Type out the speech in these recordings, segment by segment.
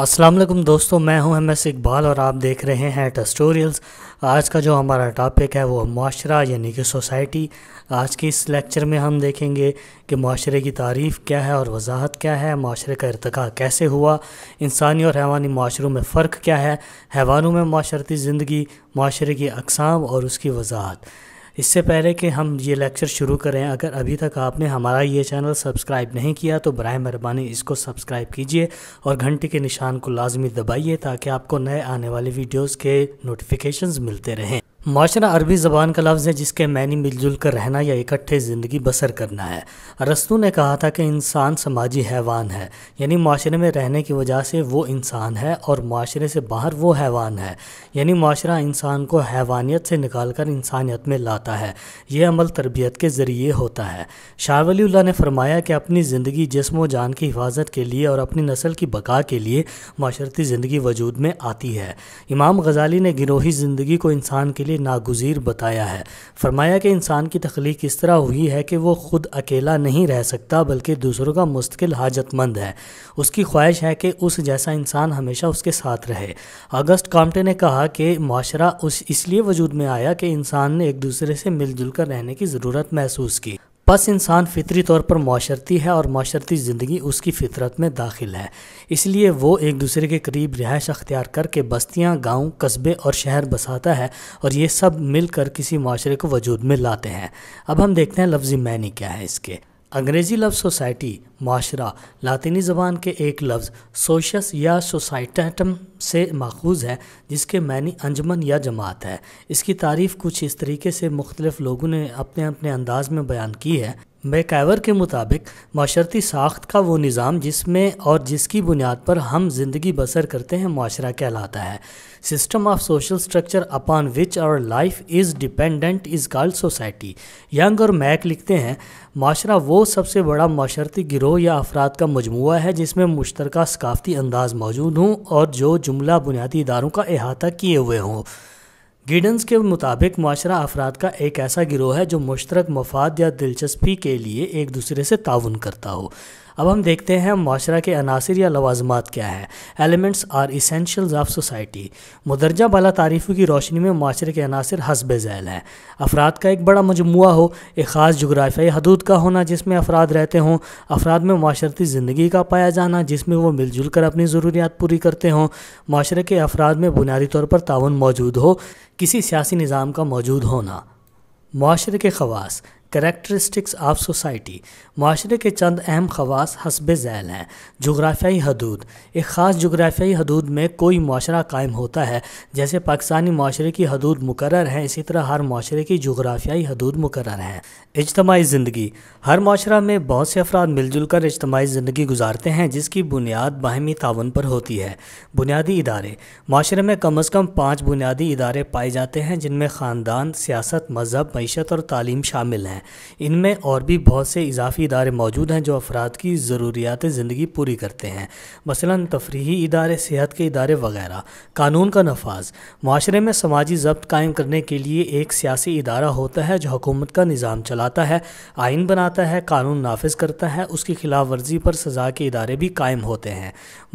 असलम दोस्तों मैं हूं एम एस इकबाल और आप देख रहे हैं टस्टोरियल्स आज का जो हमारा टॉपिक है वो माशरा यानी कि सोसाइटी आज के इस लेक्चर में हम देखेंगे कि माशरे की तारीफ़ क्या है और वजाहत क्या है माशरे का इरतका कैसे हुआ इंसानी और हैवानी माशरों में फ़र्क क्या है हैवानों में माशरती ज़िंदगी माशरे की अकसाम और उसकी वजाहत इससे पहले कि हम ये लेक्चर शुरू करें अगर अभी तक आपने हमारा ये चैनल सब्सक्राइब नहीं किया तो बरए मेहरबानी इसको सब्सक्राइब कीजिए और घंटे के निशान को लाजमी दबाइए ताकि आपको नए आने वाले वीडियोज़ के नोटिफिकेशन मिलते रहें माशरा अरबी ज़बान का लफ्ज़ है जिसके मैनी मिलजुल कर रहना या इकट्ठे ज़िंदगी बसर करना है रस्तू ने कहा था कि इंसान समाजी हैवान है यानी माशरे में रहने की वजह से वो इंसान है और माशरे से बाहर वो हैवान है यानी माशरा इंसान को हैवानियत से निकाल कर इंसानियत में लाता है यह अमल तरबियत के ज़रिए होता है शाह ने फरमाया कि अपनी ज़िंदगी जिसम व जान की हिफाजत के लिए और अपनी नस्ल की बका के लिए माशरती ज़िंदगी वजूद में आती है इमाम गजाली ने गिरोही ज़िंदगी को इंसान के लिए नागुजीर बताया है फरमाया कि इंसान की तख्लीक इस तरह हुई है कि वो ख़ुद अकेला नहीं रह सकता बल्कि दूसरों का मुस्तकिल हाजतमंद है उसकी ख्वाहिश है कि उस जैसा इंसान हमेशा उसके साथ रहे अगस्त कामटे ने कहा कि माशरा उस इसलिए वजूद में आया कि इंसान ने एक दूसरे से मिलजुल कर रहने की ज़रूरत महसूस की बस इंसान फितरी तौर पर माशरती है और माशरती ज़िंदगी उसकी फितरत में दाखिल है इसलिए वो एक दूसरे के करीब रिहाइश अख्तियार करके बस्तियाँ गाँव कस्बे और शहर बसाता है और ये सब मिलकर किसी माशरे को वजूद में लाते हैं अब हम देखते हैं लफ्ज़ी मैनी क्या है इसके अंग्रेज़ी लफ्ज़ सोसाइटी माशरा लातीनी ज़बान के एक लफ्ज़ सोशस या सोसाइटम से माखूज है जिसके मैनी अंजमन या जमात है इसकी तारीफ़ कुछ इस तरीके से मुख्तलिफ़ लोगों ने अपने अपने अंदाज में बयान की है मेकावर के मुताबिक माशरती साख्त का वो निज़ाम जिसमें और जिसकी बुनियाद पर हम जिंदगी बसर करते हैं माशरा कहलाता है system of social structure upon which our life is dependent is called society Young और मैक लिखते हैं माशरा वो सबसे बड़ा माशरती गिरोह या अफराद का मजमू है जिसमें मुश्तर सकाफ़ती अंदाज मौजूद हों और जो जुमला बुनियादी इदारों का अहाता किए हुए हों गिडन्स के मुताबिक माशरा अफराद का एक ऐसा गिरोह है जो मुश्तरक मफाद या दिलचस्पी के लिए एक दूसरे से ताउन करता हो अब हम देखते हैं माशरा के अनासर या लवाजमात क्या है elements are essentials of society मुदरजा बाला तारीफ़ों की रोशनी में माशरे के अनासर हसब झैल हैं अफराद का एक बड़ा मजमू हो एक ख़ास जगराफियाई हदूद का होना जिसमें अफराद रहते हों अफराद में माशरती ज़िंदगी का पाया जाना जिसमें वो मिलजुल कर अपनी ज़रूरियात पूरी करते हों माशरे के अफराद में बुनियादी तौर पर ताउन मौजूद हो किसी सियासी निज़ाम का मौजूद होना माशरे के खवास करेक्टरिस्टिक्स ऑफ सोसाइटी माशरे के चंद अहम खवास हसब झैल हैं जुग्राफियाई हदूद एक ख़ास जगराफियाई हदूद में कोई माशरा कायम होता है जैसे पाकिस्तानी माशरे की हदूद मुकर हैं इसी तरह हर माशरे की जुग्राफियाई हदूद मुकर हैं इजतमाही ज़िंदगी हर माशरा में बहुत से अफराद मिलजुल कर इजतमाही ज़िंदगी गुजारते हैं जिसकी बुनियाद बाहमी तावन पर होती है बुनियादी इदारे माशरे में कम अज़ कम पाँच बुनियादी इदारे पाए जाते हैं जिनमें ख़ानदान सियासत मज़हब मीशत और तालीम शामिल हैं हैं इनमें और भी बहुत से इजाफी इदारे मौजूद हैं जो अफराद की ज़रूरियात ज़िंदगी पूरी करते हैं मसला तफरी इदारे सेहत के इदारे वगैरह कानून का नफाज माशरे में समाजी जब्त कायम करने के लिए एक सियासी इदारा होता है जो हुकूमत का निज़ाम चलाता है आइन बनाता है कानून नाफज करता है उसकी खिलाफ वर्जी पर सज़ा के इदारे भी कायम होते हैं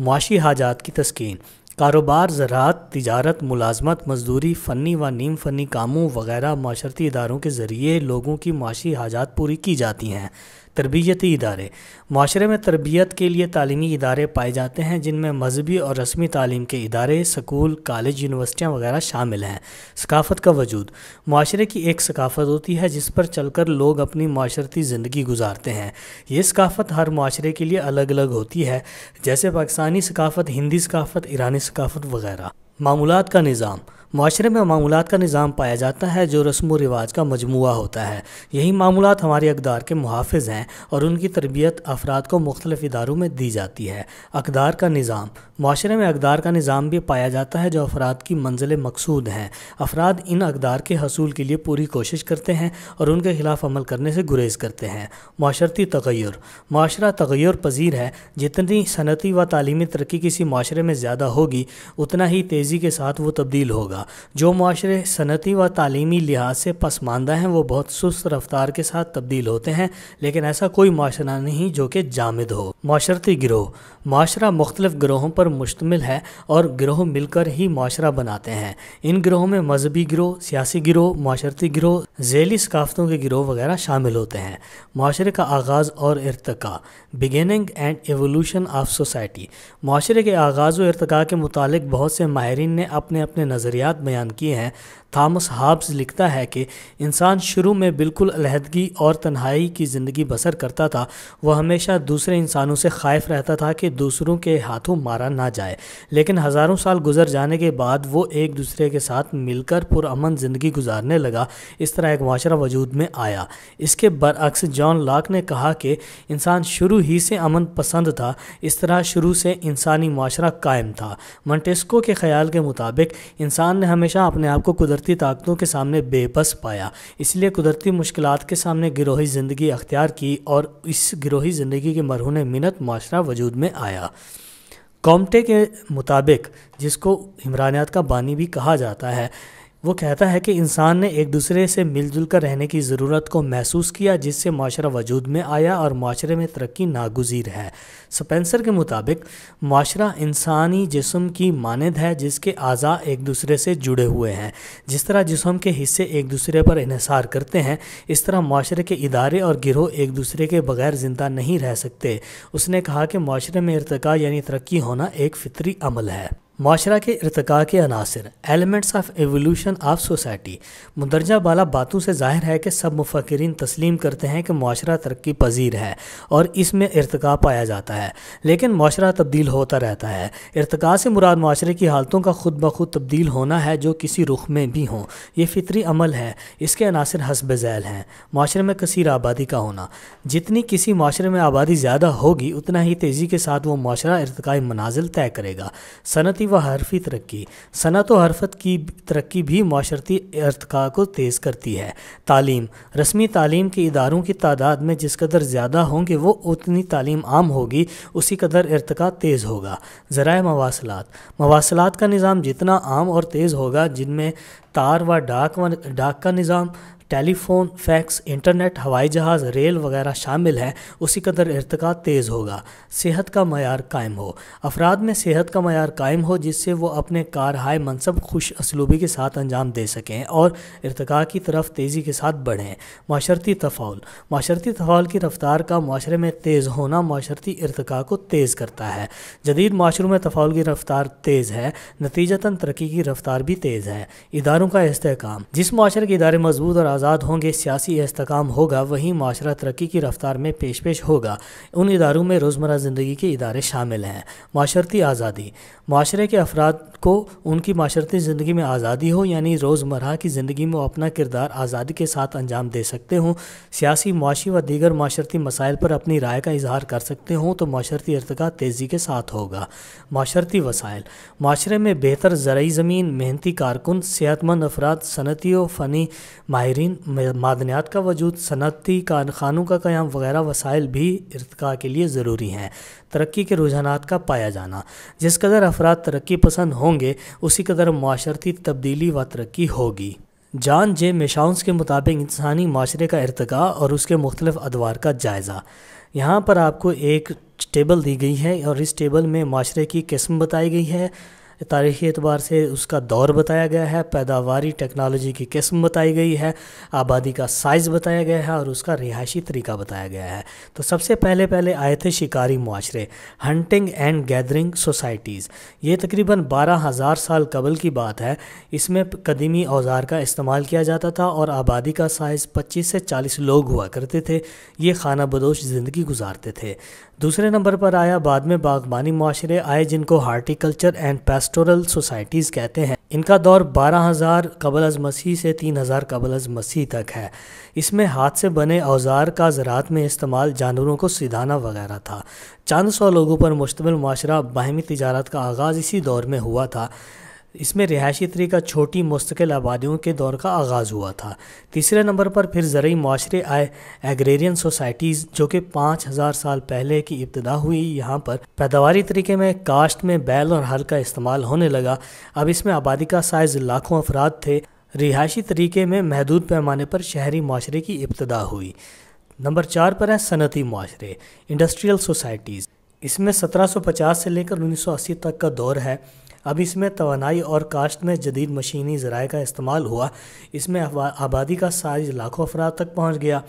माशी हाजात की तस्किन कारोबार ज़रात तजारत मुलाजमत मजदूरी फ़नी व नीम फ़नी कामों वगैरह माशरती इदारों के ज़रिए लोगों की माशी हाजात पूरी की जाती हैं तरबियती इदारे माशरे में तरबियत के लिए तालीमी इदारे पाए जाते हैं जिनमें मजहबी और रस्मी तालीम के इदारे स्कूल कॉलेज यूनिवर्सिटियाँ वगैरह शामिल हैं सकाफ़त का वजूद माशरे की एक सकाफ़त होती है जिस पर चलकर लोग अपनी माशरती ज़िंदगी गुजारते हैं ये सकाफ़त हर माशरे के लिए अलग अलग होती है जैसे पाकिस्तानी सकाफ़त हिंदी सकाफ़त ईरानी सकाफ़त वगैरह मामूलत का निज़ाम माशरे में मामूलत का निज़ाम पाया जाता है जो रस्म व रिवाज का मजमू होता है यही मामूलत हमारे अकदार के मुहाफ़ हैं और उनकी तरबियत अफराद को मुख्तलिफ इदारों में दी जाती है अकदार का निज़ाम माशरे में अकदार का निज़ाम भी पाया जाता है जो अफराद की मंजिल मकसूद हैं अफराद इन अकदार के हसूल के लिए पूरी कोशिश करते हैं और उनके खिलाफ अमल करने से गुरेज करते हैं माशरती तगैर माशरा तगैर पजीर है जितनी सनती व तलीमी तरक्की किसी माशरे में ज़्यादा होगी उतना ही तेज़ी के साथ वो तब्दील होगा रहा जो माशरे सनती व तलीमी लिहाज से पसमानदा हैं वो बहुत सुस्त रफ्तार के साथ तब्दील होते हैं लेकिन ऐसा कोई माशरा नहीं जो कि जामद हो माशरती गिरोह माशरा मुख्तलिफ ग्रोहों पर मुश्तमिल है और ग्रोह मिलकर ही माशरा बनाते हैं इन ग्रोहों में मजहबी गिरोह सियासी गिरोह माशरती ग्रोह झेली सकाफ़तों के गिरोह वगैरह शामिल होते हैं माशरे का आगाज़ और इरतका beginning and evolution of society माशरे के आगाज़ व इरतका के मुतालिक बहुत से माहरीन ने अपने अपने नज़रियात नज़रियात बयान किए हैं थामस हाब्स लिखता है कि इंसान शुरू में बिल्कुल अलहदगी और तन्हाई की ज़िंदगी बसर करता था वह हमेशा दूसरे इंसानों से खाइफ रहता था कि दूसरों के हाथों मारा ना जाए लेकिन हज़ारों साल गुजर जाने के बाद वो एक दूसरे के साथ मिलकर पुरान ज़िंदगी गुजारने लगा इस तरह एक माशरा वजूद में आया इसके बरअक्स जॉन लाक ने कहा कि इंसान शुरू ही से अमन पसंद था इस तरह शुरू से इंसानी माशरा कायम था मंटेस्को के ख्याल के मुताबिक इंसान इंसान ने हमेशा अपने आप को कुदरती ताकतों के सामने बेबस पाया इसलिए कुदरती मुश्किल के सामने गिरोही ज़िंदगी अख्तियार की और इस गिरोही ज़िंदगी के मरहून मिनत माशरा वजूद में आया कॉमटे के मुताबिक जिसको इमरानियात का बानी भी कहा जाता है वो कहता है कि इंसान ने एक दूसरे से मिलजुल कर रहने की ज़रूरत को महसूस किया जिससे माशरा वजूद में आया और माशरे में तरक्की नागुजीर है स्पेंसर के मुताबिक माशरा इंसानी जिसम की मानद है जिसके अज़ा एक दूसरे से जुड़े हुए हैं जिस तरह जिसम के हिस्से एक दूसरे पर इसार करते हैं इस तरह माशरे के इदारे और गिरोह एक दूसरे के बगैर ज़िंदा नहीं रह सकते उसने कहा कि माशरे में इरतका यानी तरक्की होना एक फ़ितरी अमल है माशरा के इरतका के अनासर elements of evolution of society मुंदरजा बाला बातों से जाहिर है कि सब मुफकरीन तस्लीम करते हैं कि माशरा तरक्की पजीर है और इसमें इरतका पाया जाता है लेकिन माशरा तब्दील होता रहता है इरतका से मुराद माशरे की हालतों का खुद ब खुद तब्दील होना है जो किसी रुख में भी हों ये फितरी अमल है इसके अनासर हसब झैल हैं माशरे में कसर आबादी का होना जितनी किसी माशरे में आबादी ज़्यादा होगी उतना ही तेज़ी के साथ वो माशरा इरतकई मनाजिल तय करेगा सनती व हरफी तरक्की सनत व हरफत की तरक्की भी माशरती अरतका को तेज़ करती है तालीम रस्मी तालीम के इदारों की तादाद में जिस कदर ज़्यादा होंगे वो उतनी तालीम आम होगी उसी कदर अरतका तेज़ होगा ज़रा मवासलात मवासलात का निज़ाम जितना आम और तेज़ होगा जिनमें तार व डाक व डाक का निज़ाम टेलीफोन फैक्स इंटरनेट हवाई जहाज़ रेल वगैरह शामिल हैं उसी कदर इरतका तेज़ होगा सेहत का मैार कायम हो अफराद में सेहत का मैार कायम हो जिससे वो अपने कार हाय मनसब खुश असलूबी के साथ अंजाम दे सकें और इरतका की तरफ तेज़ी के साथ बढ़ें माशरती तफाउल माशरती तफाउल की रफ़्तार का माशरे में तेज़ होना माशरती इरतका को तेज़ करता है जदीद माशरों में तफाउल की रफ़्तार तेज़ है नतीजता तरक्की की रफ़्तार भी तेज़ है इदारों का इसकाम जिस माशरे के इदारे मजबूत और आज़ाद होंगे सियासी इसकाम होगा वहीं माशरा तरक्की की रफ्तार में पेश पेश होगा उन इदारों में रोज़मर ज़िंदगी के इदारे शामिल हैं माशरती आज़ादी माशरे के अफराद को उनकी माशरती ज़िंदगी में आज़ादी हो यानी रोज़मर्रा की ज़िंदगी में वो अपना किरदार आज़ादी के साथ अंजाम दे सकते हों सियासी माशी व दीगर माशरती मसाइल पर अपनी राय का इजहार कर सकते हों तो माशरती इरतका तेज़ी के साथ होगा माशरती वसाइल माशरे में बेहतर ज़रूरी ज़मीन मेहनती कारकुन सेहतमंद अफराद सनती व फ़नी माहरीन मादनियात का वजूद सनती कारखानों का क्याम वगैरह वसाइल भी इरतका के लिए ज़रूरी हैं तरक्की के रुझानात का पाया जाना जिस कदर अफराद तरक्की पसंद होंगे उसी कदर माशरती तब्दीली व तरक्की होगी जान जे मिशाउंस के मुताबिक इंसानी माशरे का इरतका और उसके मुख्तलिफ अदवार का जायज़ा यहाँ पर आपको एक टेबल दी गई है और इस टेबल में माशरे की किस्म बताई गई है तारीख़ी एतबार से उसका दौर बताया गया है पैदावारी टेक्नोलॉजी की किस्म बताई गई है आबादी का साइज़ बताया गया है और उसका रिहायशी तरीका बताया गया है तो सबसे पहले पहले आए थे शिकारी माशरे हंटिंग एंड गैदरिंग सोसाइटीज़ ये तकरीबन बारह हज़ार साल कबल की बात है इसमें कदीमी औजार का इस्तेमाल किया जाता था और आबादी का साइज़ पच्चीस से चालीस लोग हुआ करते थे ये खाना बदोश ज़िंदगी गुजारते थे दूसरे नंबर पर आया बाद में बागबानी माशरे आए जिनको horticulture and pest pastoral societies कहते हैं इनका दौर 12000 हज़ार कबल अज मसीह से 3000 हज़ार कबल अज मसीह तक है इसमें हाथ से बने औजार का ज़रात में इस्तेमाल जानवरों को सिधाना वगैरह था चंद सौ लोगों पर मुश्तमिल माशरा बाहमी तजारत का आगाज़ इसी दौर में हुआ था इसमें रिहायशी तरीका छोटी मुस्तकिल आबादियों के दौर का आगाज़ हुआ था तीसरे नंबर पर फिर ज़रूरी माशरे आए एग्रेरियन सोसाइटीज़ जो कि पाँच हज़ार साल पहले की इब्तदा हुई यहाँ पर पैदावारी तरीके में काश्त में बैल और हल का इस्तेमाल होने लगा अब इसमें आबादी का साइज़ लाखों अफराद थे रिहायशी तरीके में महदूद पैमाने पर शहरी माशरे की इब्तदा हुई नंबर चार पर है सनती माशरे इंडस्ट्रियल सोसाइटीज़ इसमें 1750 से लेकर 1980 तक का दौर है अब इसमें तोानाई और काश्त में जदीद मशीनी ज़राए का इस्तेमाल हुआ इसमें आबादी का साइज लाखों अफराद तक पहुँच गया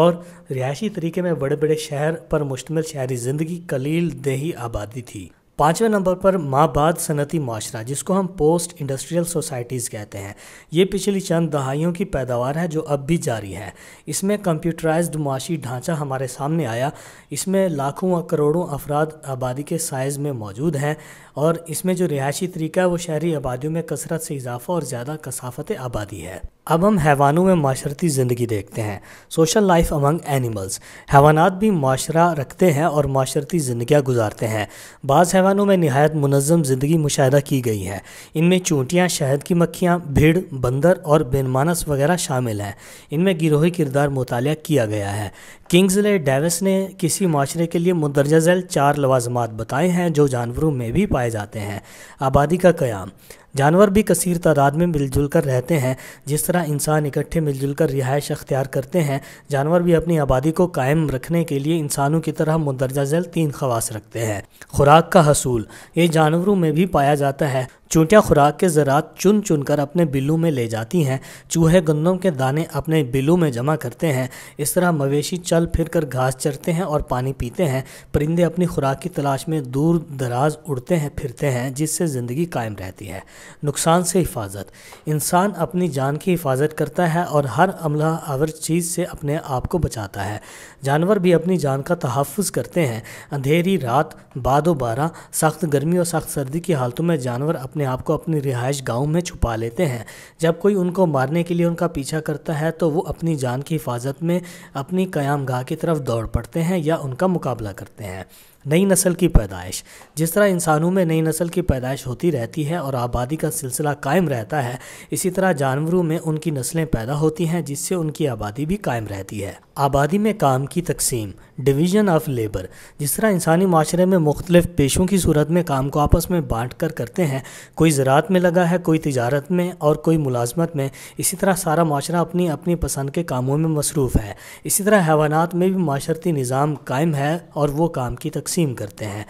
और रिहायशी तरीके में बड़े बड़े शहर पर मुश्तमिल शहरी ज़िंदगी कलील देही आबादी थी पाँचवें नंबर पर माबाद सनती माशरा जिसको हम पोस्ट इंडस्ट्रियल सोसाइटीज़ कहते हैं ये पिछली चंद दहाइयों की पैदावार है जो अब भी जारी है इसमें कंप्यूटराइज्ड माशी ढांचा हमारे सामने आया इसमें लाखों व करोड़ों अफराद आबादी के साइज़ में मौजूद हैं और इसमें जो रिहायशी तरीका है वो शहरी आबादियों में कसरत से इजाफा और ज़्यादा कसाफत आबादी है अब हम हैवानों में माशरती ज़िंदगी देखते हैं सोशल लाइफ अमंग एनिमल्स हैवानात भी माशरा रखते हैं और माशरती ज़िंदियाँ गुजारते हैं बाज़ हैवानों में नहायत मनज़म ज़िंदगी मुशाह की गई है इनमें चूंटियाँ शहद की मक्खियाँ भीड़ बंदर और बेनमानस वगैरह शामिल हैं इनमें गिरोही किरदार मुताल किया गया है किंग्सले डेविस ने किसी माशरे के लिए मुंदरजा झैल चार लवाजमात बताए हैं जो जानवरों में भी पाए जाते हैं आबादी का क़याम जानवर भी कसर तादाद में मिलजुल कर रहते हैं जिस तरह इंसान इकट्ठे मिलजुल कर रिहाइश अख्तियार करते हैं जानवर भी अपनी आबादी को कायम रखने के लिए इंसानों की तरह मुंदरजा झैल तीन खवास रखते हैं खुराक का हसूल ये जानवरों में भी पाया जाता है चूंटियाँ खुराक के ज़रात चुन चुन कर अपने बिल्लू में ले जाती हैं चूहे गंदम के दाने अपने बिल्लू में जमा करते हैं इस तरह मवेशी चल फिर कर घास चरते हैं और पानी पीते हैं परिंदे अपनी खुराक की तलाश में दूर दराज उड़ते हैं फिरते हैं जिससे ज़िंदगी कायम रहती है नुकसान से हिफाजत इंसान अपनी जान की हिफाजत करता है और हर अमला आवर चीज़ से अपने आप को बचाता है जानवर भी अपनी जान का तहफ़ करते हैं अंधेरी रात बादो बारह सख्त गर्मी और सख्त सर्दी की हालतों में जानवर अपने आप को अपनी रिहाइश गाँव में छुपा लेते हैं जब कोई उनको मारने के लिए उनका पीछा करता है तो वो अपनी जान की हिफाजत में अपनी क्याम गाह की तरफ दौड़ पड़ते हैं या उनका मुकाबला करते हैं नई नस्ल की पैदाइश जिस तरह इंसानों में नई नस्ल की पैदाइश होती रहती है और आबादी का सिलसिला कायम रहता है इसी तरह जानवरों में उनकी नस्लें पैदा होती हैं जिससे उनकी आबादी भी कायम रहती है आबादी में काम की तकसीम डिवीज़न ऑफ लेबर जिस तरह इंसानी माशरे में मुख्तलिफ पेशों की सूरत में काम को आपस में बांट कर करते हैं कोई ज़रात में लगा है कोई तजारत में और कोई मुलाजमत में इसी तरह सारा माशरा अपनी अपनी पसंद के कामों में मसरूफ़ है इसी तरह हैवानात में भी माशरती निज़ाम कायम है और वो काम की तकसीम तकसीम करते हैं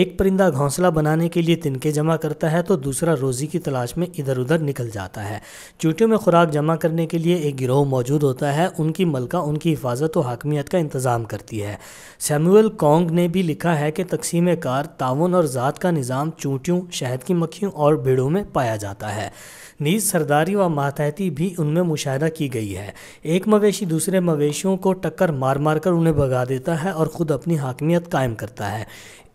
एक परिंदा घोंसला बनाने के लिए तिनके जमा करता है तो दूसरा रोज़ी की तलाश में इधर उधर निकल जाता है चूटियों में खुराक जमा करने के लिए एक गिरोह मौजूद होता है उनकी मलका उनकी हिफाजत और हाकमियत का इंतज़ाम करती है सैमुअल कॉन्ग ने भी लिखा है कि तकसीम कार ताउन और ज़ात का निज़ाम चूटियों शहद की मक्खियों और भीड़ों में पाया जाता है नीज सरदारी व मातहती भी उनमें मुशाह की गई है एक मवेशी दूसरे मवेशियों को टक्कर मार मार कर उन्हें भगा देता है और ख़ुद अपनी हाकमियत कायम करता है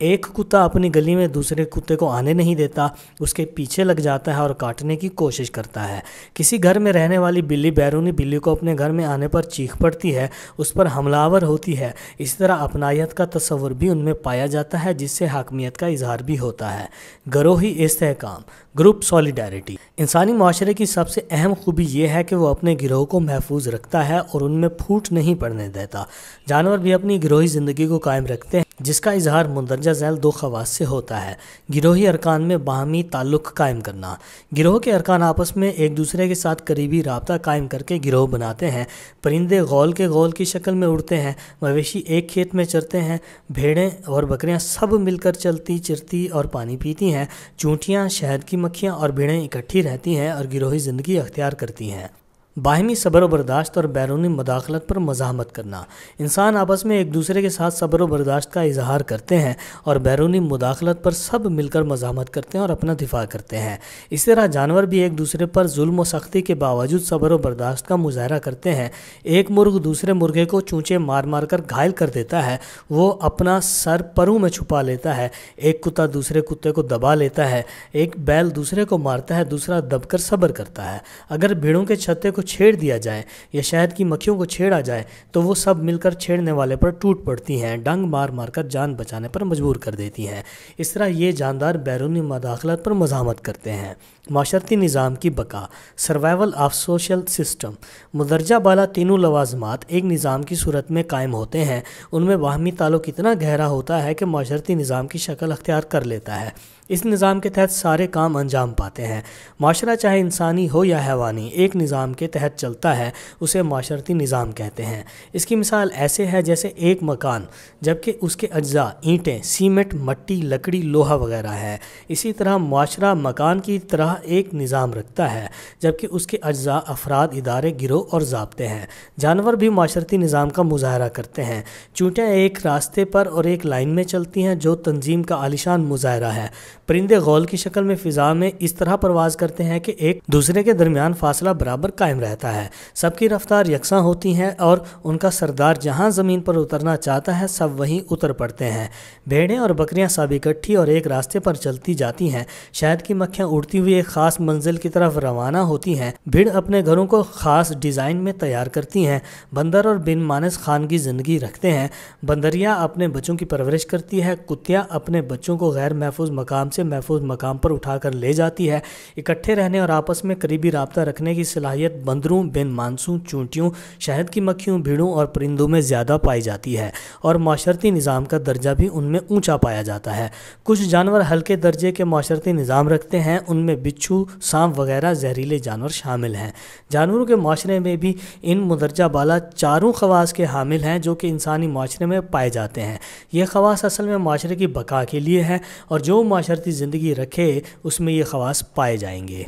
एक कुत्ता अपनी गली में दूसरे कुत्ते को आने नहीं देता उसके पीछे लग जाता है और काटने की कोशिश करता है किसी घर में रहने वाली बिल्ली बैरूनी बिल्ली को अपने घर में आने पर चीख पड़ती है उस पर हमलावर होती है इसी तरह अपनायत का तस्वुर भी उनमें पाया जाता है जिससे हाकमियत का इजहार भी होता है गरोही इसकाम ग्रुप सॉलिडारिटी इंसानी माशरे की सबसे अहम खूबी यह है कि वह अपने गिरोह को महफूज रखता है और उनमें फूट नहीं पड़ने देता जानवर भी अपनी गिरोही ज़िंदगी को कायम रखते हैं जिसका इजहार मुंदरजा दर्जा झैल दो खवास से होता है गिरोही अरकान में बाहमी ताल्लुक कायम करना गिरोह के अरकान आपस में एक दूसरे के साथ करीबी रबता कायम करके गिरोह बनाते हैं परिंदे गौल के गौल की शक्ल में उड़ते हैं मवेशी एक खेत में चरते हैं भेड़ें और बकरियाँ सब मिलकर चलती चिरती और पानी पीती हैं चूंटियाँ शहद की मक्खियाँ और भेड़ें इकट्ठी रहती हैं और गिरोही ज़िंदगी अख्तियार करती हैं बाहमी सब्र बर्दाश्त और बैरूनी मदाखलत पर मजामत करना इंसान आपस में एक दूसरे के साथ सब्र बर्दाश्त का इजहार करते हैं और बैरूनी मदाखलत पर सब मिलकर मजामत करते हैं और अपना दिफा करते हैं इस तरह जानवर भी एक दूसरे पर जुल्म व सख्ती के बावजूद सब्र बर्दाश्त का मुजाहरा करते हैं एक मुर्ग दूसरे मुर्गे को चूँचे मार मार कर घायल कर देता है वो अपना सर परों में छुपा लेता है एक कुत्ता दूसरे कुत्ते को दबा लेता है एक बैल दूसरे को मारता है दूसरा दबकर सब्र करता है अगर भीड़ों के छत्ते को को छेड़ दिया जाए या शहद की मक्खियों को छेड़ा जाए तो वो सब मिलकर छेड़ने वाले पर टूट पड़ती हैं डंग मार मार कर जान बचाने पर मजबूर कर देती हैं इस तरह ये जानदार बैरूनी मदाखलत पर मजामत करते हैं माशरती निज़ाम की बका सर्वाइवल ऑफ सोशल सिस्टम मदरजा बाला तीनों लवाजमात एक निज़ाम की सूरत में कायम होते हैं उनमें बाहमी ताल्लुक इतना गहरा होता है कि माशरती निज़ाम की शक्ल अख्तियार कर लेता है इस निज़ाम के तहत सारे काम अंजाम पाते हैं माशरा चाहे इंसानी हो या हैवानी एक निज़ाम के तहत चलता है उसे माशरती निज़ाम कहते हैं इसकी मिसाल ऐसे है जैसे एक मकान जबकि उसके अज्जा ईंटें सीमेंट मट्टी लकड़ी लोहा वगैरह है इसी तरह माशरा मकान की तरह एक निज़ाम रखता है जबकि उसके अज्जा अफराद इदारे गिरोह और जबते हैं जानवर भी माशरती निज़ाम का मुजाहरा करते हैं चूंटियाँ एक रास्ते पर और एक लाइन में चलती हैं जो तंजीम का आलिशान मुजाहरा है परिंदे गौल की शक्ल में फिजा में इस तरह परवाज करते हैं कि एक दूसरे के दरमियान फासला बराबर कायम रहता है सबकी रफ्तार यकसा होती है और उनका सरदार जहाँ ज़मीन पर उतरना चाहता है सब वहीं उतर पड़ते हैं भेड़ें और बकरियाँ सब इकट्ठी और एक रास्ते पर चलती जाती हैं शहद की मक्खियाँ उड़ती हुई एक ख़ास मंजिल की तरफ रवाना होती हैं भीड़ अपने घरों को ख़ास डिज़ाइन में तैयार करती हैं बंदर और बिन मानस खान की ज़िंदगी रखते हैं बंदरिया अपने बच्चों की परवरिश करती है कुत्तियाँ अपने बच्चों को गैर महफूज मकाम से महफूज मकाम पर उठाकर ले जाती है इकट्ठे रहने और आपस में करीबी रबता रखने की सलाहियत बंदरों बिन मानसू चूंटियों शहद की मक्खियों भीड़ों और परिंदों में ज़्यादा पाई जाती है और माशरती निज़ाम का दर्जा भी उनमें ऊँचा पाया जाता है कुछ जानवर हल्के दर्जे के माशरती निज़ाम रखते हैं उनमें बिच्छू सांप वगैरह जहरीले जानवर शामिल हैं जानवरों के माशरे में भी इन मुदरजा बाला चारों खवास के हामिल हैं जो कि इंसानी माशरे में पाए जाते हैं ये खवास असल में माशरे की बका के लिए हैं और जो माशर गुजरती ज़िंदगी रखे उसमें ये खवास पाए जाएंगे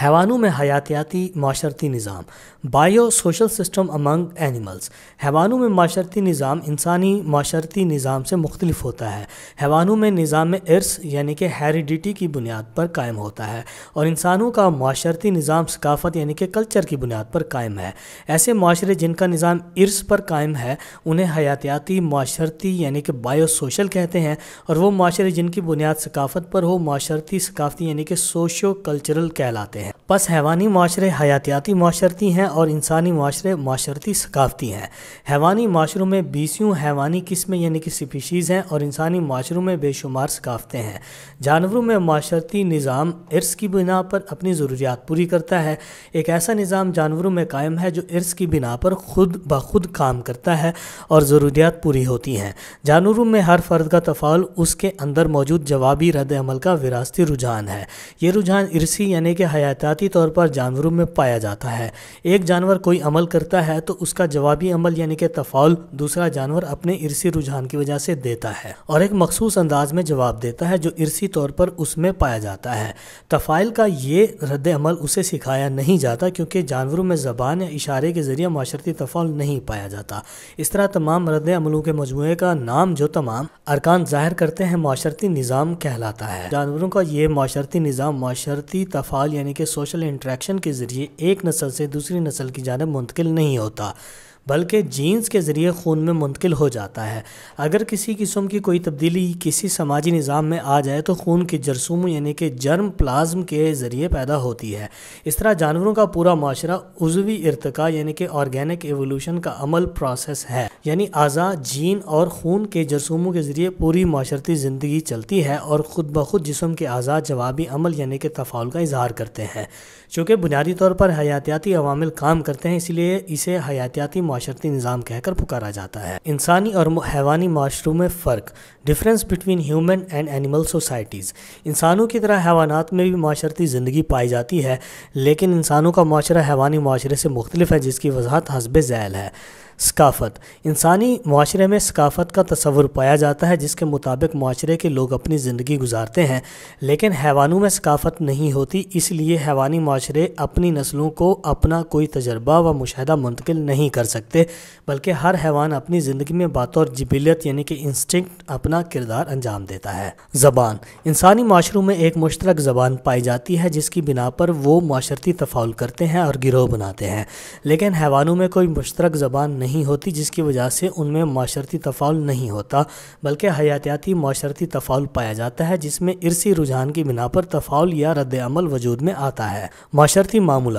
हैवानों में हयातियाती माशरती निज़ाम bio social system among animals हैवानों में माशरती निज़ाम इंसानी माशरती निज़ाम से मुख्तलिफ होता है हैवानों में निज़ाम इर्स यानी कि हेरिडिटी की बुनियाद पर कायम होता है और इंसानों का माशरती निज़ाम सकाफत यानी कि कल्चर की बुनियाद पर कायम है ऐसे माशरे जिनका निज़ाम इर्स पर कायम है उन्हें हयातियाती माशरती यानी कि बायो सोशल कहते हैं और वो माशरे जिनकी बुनियाद सकाफत पर हो माशरती सकाफती यानी कि सोशो कल्चरल कहलाते हैं हैं बस हैवानी माशरे हयातियाती माशरती हैं और इंसानी माशरे माशरती सकाफ़ती हैं हैवानी माशरों में बीसियों हैवानी किस्में यानी कि स्पीशीज़ हैं और इंसानी माशरों में बेशुमार सकाफ़तें हैं जानवरों में माशरती निज़ाम इर्स की बिना पर अपनी ज़रूरियात पूरी करता है एक ऐसा निज़ाम जानवरों में कायम है जो इर्स की बिना पर खुद ब खुद काम करता है और ज़रूरियात पूरी होती हैं जानवरों में हर फर्द का तफाल उसके अंदर मौजूद जवाबी रद्द अमल का विरासती रुझान है ये रुझान इर्सी यानी कि हयात एहतियाती तौर पर जानवरों में पाया जाता है एक जानवर कोई अमल करता है तो उसका जवाबी अमल यानी कि तफाउल दूसरा जानवर अपने इरसी रुझान की वजह से देता है और एक मखसूस अंदाज में जवाब देता है जो इरसी तौर पर उसमें पाया जाता है तफाइल का ये रद्द अमल उसे सिखाया नहीं जाता क्योंकि जानवरों में ज़बान या इशारे के ज़रिए माशरती तफाउल नहीं पाया जाता इस तरह तमाम रद्द अमलों के मजमू का नाम जो तमाम अरकान ज़ाहिर करते हैं माशरती निज़ाम कहलाता है जानवरों का ये माशरती निज़ाम माशरती तफाल यानी कि सोशल इंट्रैक्शन के ज़रिए एक नस्ल से दूसरी नस्ल की जानब मुंतकिल नहीं होता बल्कि जीन्स के ज़रिए खून में मुंतकिल हो जाता है अगर किसी किस्म की कोई तब्दीली किसी समाजी निज़ाम में आ जाए तो खून के जरसूम यानी कि जर्म प्लाज्म के ज़रिए पैदा होती है इस तरह जानवरों का पूरा माशरा उजवी इरतका यानी कि ऑर्गेनिक एवोल्यूशन का अमल प्रोसेस है यानी आज़ा जीन और खून के जरसूमों के ज़रिए पूरी माशरती ज़िंदगी चलती है और ख़ुद ब खुद जिसम के आज़ाद जवाबी अमल यानी कि तफाउल का इजहार करते हैं चूँकि बुनियादी तौर पर हयातियाती अवामिल काम करते हैं इसलिए इसे हयातियाती माशरती निज़ाम कहकर पुकारा जाता है इंसानी और हैवानी माशरों में फ़र्क difference between human and animal societies इंसानों की तरह हैवानात में भी माशरती ज़िंदगी पाई जाती है लेकिन इंसानों का माशरा हैवानी माशरे से मुख्तलिफ है जिसकी वजाहत हसब झैल है सकाफ़त इंसानी माशरे में सकाफ़त का तस्वुर पाया जाता है जिसके मुताबिक माशरे के लोग अपनी ज़िंदगी गुजारते हैं लेकिन हैवानों में सकाफ़त नहीं होती इसलिए हैवानी माशरे अपनी नस्लों को अपना कोई तजर्बा व मुशाह मुंतकिल नहीं कर सकते बल्कि हर हैवान अपनी ज़िंदगी में और जबिलियत यानी कि इंस्टिंक्ट अपना किरदार अंजाम देता है ज़बान इंसानी माशरों में एक मुश्तरक ज़बान पाई जाती है जिसकी बिना पर वो माशरती तफाउल करते हैं और गिरोह बनाते हैं लेकिन हैवानों में कोई मुश्तरक ज़बान नहीं नहीं होती जिसकी वजह से उनमें माशरती तफ़ाल नहीं होता बल्कि हयातियाती माशरती तफाल पाया जाता है जिसमें इरसी रुझान की बिना पर तफ़ाल या रद्दमल वजूद में आता है माशरती मामूल